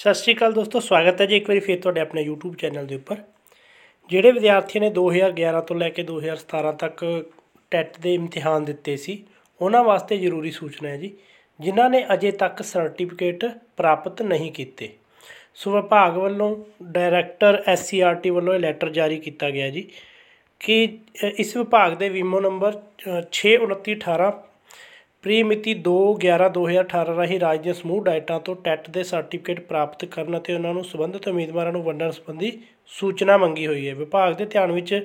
ਸਤਿ ਸ਼੍ਰੀ ਅਕਾਲ ਦੋਸਤੋ ਸਵਾਗਤ ਹੈ ਜੀ ਇੱਕ ਵਾਰੀ ਫੇਰ ਤੁਹਾਡੇ ਆਪਣੇ YouTube ਚੈਨਲ ਦੇ ਉੱਪਰ ਜਿਹੜੇ ਵਿਦਿਆਰਥੀਆਂ ਨੇ 2011 ਤੋਂ ਲੈ ਕੇ 2017 ਤੱਕ ਟੈਟ ਦੇ ਇਮਤਿਹਾਨ ਦਿੱਤੇ ਸੀ ਉਹਨਾਂ ਵਾਸਤੇ ਜ਼ਰੂਰੀ ਸੂਚਨਾ ਹੈ ਜੀ ਜਿਨ੍ਹਾਂ ਨੇ ਅਜੇ ਤੱਕ ਸਰਟੀਫਿਕੇਟ ਪ੍ਰਾਪਤ ਨਹੀਂ ਕੀਤੇ ਸੋ ਵਿਭਾਗ ਵੱਲੋਂ ਡਾਇਰੈਕਟਰ SCERT ਵੱਲੋਂ ਇਹ ਲੈਟਰ ਜਾਰੀ ਕੀਤਾ ਗਿਆ ਜੀ ਕਿ ਇਸ ਵਿਭਾਗ ਦੇ ਵੀਮੋ ਨੰਬਰ 62918 ਪ੍ਰੀ ਮਿਤੀ ਦੋ ਗਿਆਰਾਂ ਦੋ ਰਾਹੀਂ ਰਾਜ ਦੇ ਸਮੂਹ ਡਾਇਟਾਂ ਤੋਂ ਟੈਟ ਦੇ ਸਰਟੀਫਿਕੇਟ ਪ੍ਰਾਪਤ ਕਰਨ ਅਤੇ ਉਹਨਾਂ ਨੂੰ ਸੰਬੰਧਿਤ ਉਮੀਦਵਾਰਾਂ ਨੂੰ ਵੰਡਣ ਸੰਬੰਧੀ ਸੂਚਨਾ ਮੰਗੀ ਹੋਈ ਹੈ ਵਿਭਾਗ ਦੇ ਧਿਆਨ ਵਿੱਚ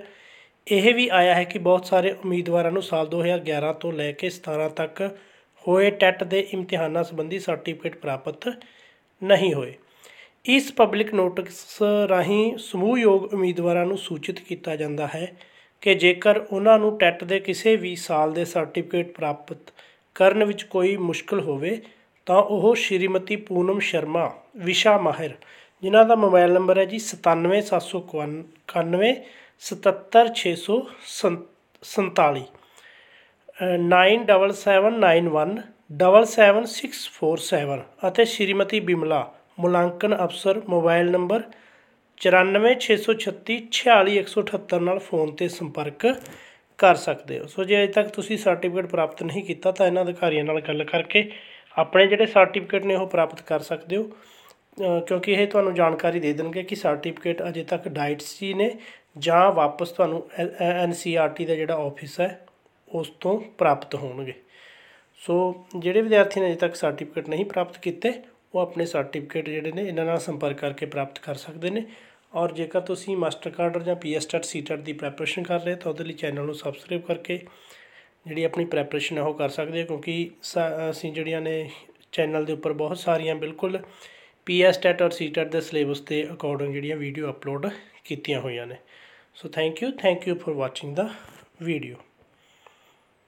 ਇਹ ਵੀ ਆਇਆ ਹੈ ਕਿ ਬਹੁਤ ਸਾਰੇ ਉਮੀਦਵਾਰਾਂ ਨੂੰ ਸਾਲ 2011 ਤੋਂ ਲੈ ਕੇ 17 ਤੱਕ ਹੋਏ ਟੈਟ ਦੇ ਇਮਤਿਹਾਨਾਂ ਸੰਬੰਧੀ ਸਰਟੀਫਿਕੇਟ ਪ੍ਰਾਪਤ ਨਹੀਂ ਹੋਏ ਇਸ ਪਬਲਿਕ ਨੋਟਿਸ ਰਾਹੀਂ ਸਮੂਹ ਯੋਗ ਉਮੀਦਵਾਰਾਂ ਨੂੰ ਸੂਚਿਤ ਕੀਤਾ ਜਾਂਦਾ ਹੈ ਕਿ ਜੇਕਰ ਉਹਨਾਂ ਨੂੰ ਟੈਟ ਦੇ ਕਿਸੇ ਵੀ ਸਾਲ ਦੇ ਸਰਟੀਫਿਕੇਟ ਪ੍ਰਾਪਤ ਕਰਨ ਵਿੱਚ ਕੋਈ ਮੁਸ਼ਕਲ ਹੋਵੇ ਤਾਂ ਉਹ ਸ਼੍ਰੀਮਤੀ ਪੂਨਮ ਸ਼ਰਮਾ ਵਿਸ਼ਾ ਮਾਹਿਰ ਜਿਨ੍ਹਾਂ ਦਾ ਮੋਬਾਈਲ ਨੰਬਰ ਹੈ ਜੀ 9779 77647 9779177647 ਅਤੇ ਸ਼੍ਰੀਮਤੀ ਬਿਮਲਾ ਮੁਲਾਂਕਣ ਅਫਸਰ ਮੋਬਾਈਲ ਨੰਬਰ 9463646178 ਨਾਲ ਫੋਨ ਤੇ ਸੰਪਰਕ ਕਰ ਸਕਦੇ ਹੋ ਸੋ ਜੇ ਅਜੇ ਤੱਕ ਤੁਸੀਂ ਸਰਟੀਫਿਕੇਟ ਪ੍ਰਾਪਤ ਨਹੀਂ ਕੀਤਾ ਤਾਂ ਇਹਨਾਂ ਅਧਿਕਾਰੀਆਂ ਨਾਲ ਗੱਲ ਕਰਕੇ ਆਪਣੇ ਜਿਹੜੇ ਸਰਟੀਫਿਕੇਟ ਨੇ ਉਹ ਪ੍ਰਾਪਤ ਕਰ ਸਕਦੇ ਹੋ ਕਿਉਂਕਿ ਇਹ ਤੁਹਾਨੂੰ ਜਾਣਕਾਰੀ ਦੇ ਦੇਣਗੇ ਕਿ ਸਰਟੀਫਿਕੇਟ ਅਜੇ ਤੱਕ ਡਾਈਟ ਸੀ ਨੇ ਜਾਂ ਵਾਪਸ ਤੁਹਾਨੂੰ ਐਨਸੀਆਰਟੀ ਦਾ ਜਿਹੜਾ ਆਫਿਸ ਹੈ ਉਸ ਤੋਂ ਪ੍ਰਾਪਤ ਹੋਣਗੇ ਸੋ ਜਿਹੜੇ ਵਿਦਿਆਰਥੀ ਨੇ ਅਜੇ ਤੱਕ ਸਰਟੀਫਿਕੇਟ ਨਹੀਂ ਪ੍ਰਾਪਤ ਕੀਤੇ ਉਹ ਆਪਣੇ ਸਰਟੀਫਿਕੇਟ ਜਿਹੜੇ ਨੇ ਇਹਨਾਂ ਨਾਲ ਸੰਪਰਕ ਕਰਕੇ ਪ੍ਰਾਪਤ ਕਰ ਸਕਦੇ ਨੇ ਔਰ ਜੇਕਰ ਤੁਸੀਂ ਮਾਸਟਰ ਕਾਰਡਰ ਜਾਂ ਪੀਐਸਟੈਟ ਸੀਟਟ ਦੀ ਪ੍ਰੈਪਰੇਸ਼ਨ ਕਰ ਰਹੇ ਤਾਂ ਉਹਦੇ ਲਈ ਚੈਨਲ ਨੂੰ ਸਬਸਕ੍ਰਾਈਬ ਕਰਕੇ ਜਿਹੜੀ ਆਪਣੀ ਪ੍ਰੈਪਰੇਸ਼ਨ ਹੈ ਉਹ ਕਰ ਸਕਦੇ ਹੋ ਕਿਉਂਕਿ ਅਸੀਂ ਜਿਹੜੀਆਂ ਨੇ ਚੈਨਲ ਦੇ ਉੱਪਰ ਬਹੁਤ ਸਾਰੀਆਂ ਬਿਲਕੁਲ ਪੀਐਸਟੈਟ ਔਰ ਸੀਟਟ ਦੇ ਸਿਲੇਬਸ ਦੇ ਅਕੋਰਡਿੰਗ ਜਿਹੜੀਆਂ ਵੀਡੀਓ ਅਪਲੋਡ ਕੀਤੀਆਂ ਹੋਈਆਂ ਨੇ so thank you thank you for watching ਦਾ ਵੀਡੀਓ